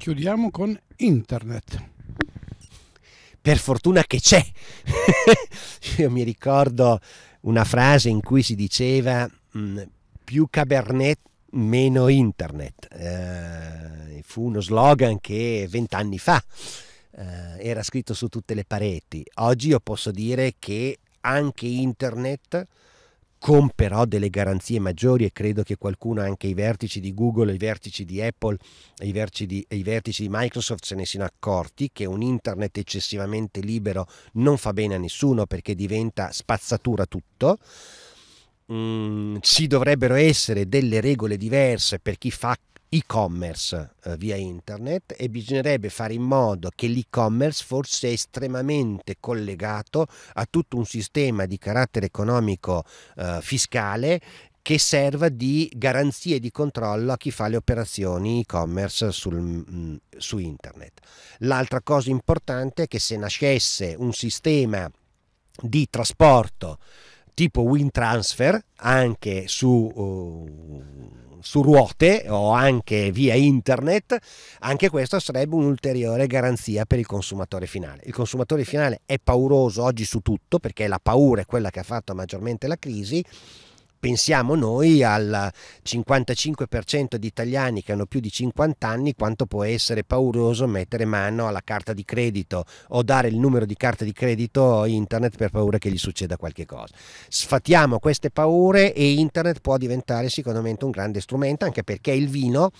chiudiamo con internet. Per fortuna che c'è. Io mi ricordo una frase in cui si diceva mm, più cabernet meno internet. Eh, fu uno slogan che vent'anni fa eh, era scritto su tutte le pareti. Oggi io posso dire che anche internet con però delle garanzie maggiori e credo che qualcuno, anche i vertici di Google, i vertici di Apple, i vertici di, i vertici di Microsoft se ne siano accorti che un internet eccessivamente libero non fa bene a nessuno perché diventa spazzatura tutto. Mm, ci dovrebbero essere delle regole diverse per chi fa e-commerce eh, via internet e bisognerebbe fare in modo che l'e-commerce fosse estremamente collegato a tutto un sistema di carattere economico eh, fiscale che serva di garanzia e di controllo a chi fa le operazioni e-commerce mm, su internet. L'altra cosa importante è che se nascesse un sistema di trasporto tipo wind Transfer anche su, uh, su, ruote o anche via internet, anche questo sarebbe un'ulteriore garanzia per il consumatore finale. Il consumatore finale è pauroso oggi su tutto perché la paura è quella che ha fatto maggiormente la crisi pensiamo noi al 55% di italiani che hanno più di 50 anni quanto può essere pauroso mettere mano alla carta di credito o dare il numero di carta di credito o internet per paura che gli succeda qualche cosa. Sfatiamo queste paure e internet può diventare sicuramente un grande strumento anche perché il vino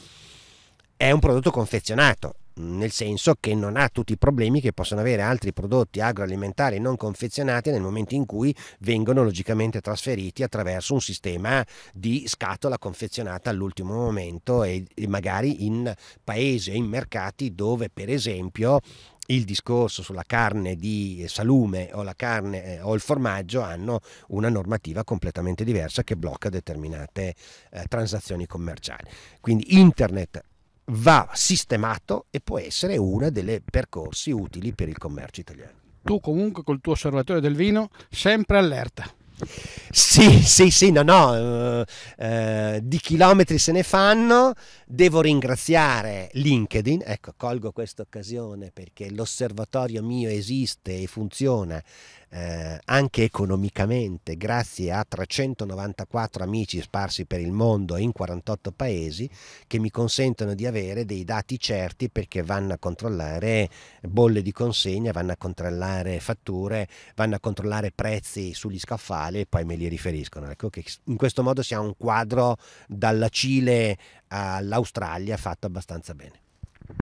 è un prodotto confezionato nel senso che non ha tutti i problemi che possono avere altri prodotti agroalimentari non confezionati nel momento in cui vengono logicamente trasferiti attraverso un sistema di scatola confezionata all'ultimo momento e magari in paesi e in mercati dove per esempio il discorso sulla carne di salume o, carne, eh, o il formaggio hanno una normativa completamente diversa che blocca determinate eh, transazioni commerciali. Quindi internet va sistemato e può essere uno dei percorsi utili per il commercio italiano. Tu comunque col tuo osservatorio del vino sempre allerta. Sì, sì, sì, no, no, eh, eh di chilometri se ne fanno, devo ringraziare LinkedIn, ecco, colgo questa occasione perché l'osservatorio mio esiste e funziona eh, anche economicamente grazie a 394 amici sparsi per il mondo in 48 paesi che mi consentono di avere dei dati certi perché vanno a controllare bolle di consegna, vanno a controllare fatture, vanno a controllare prezzi sugli scaffali e poi me li riferiscono. Ecco che in questo modo si ha un quadro dalla Cile all'Australia fatto abbastanza bene.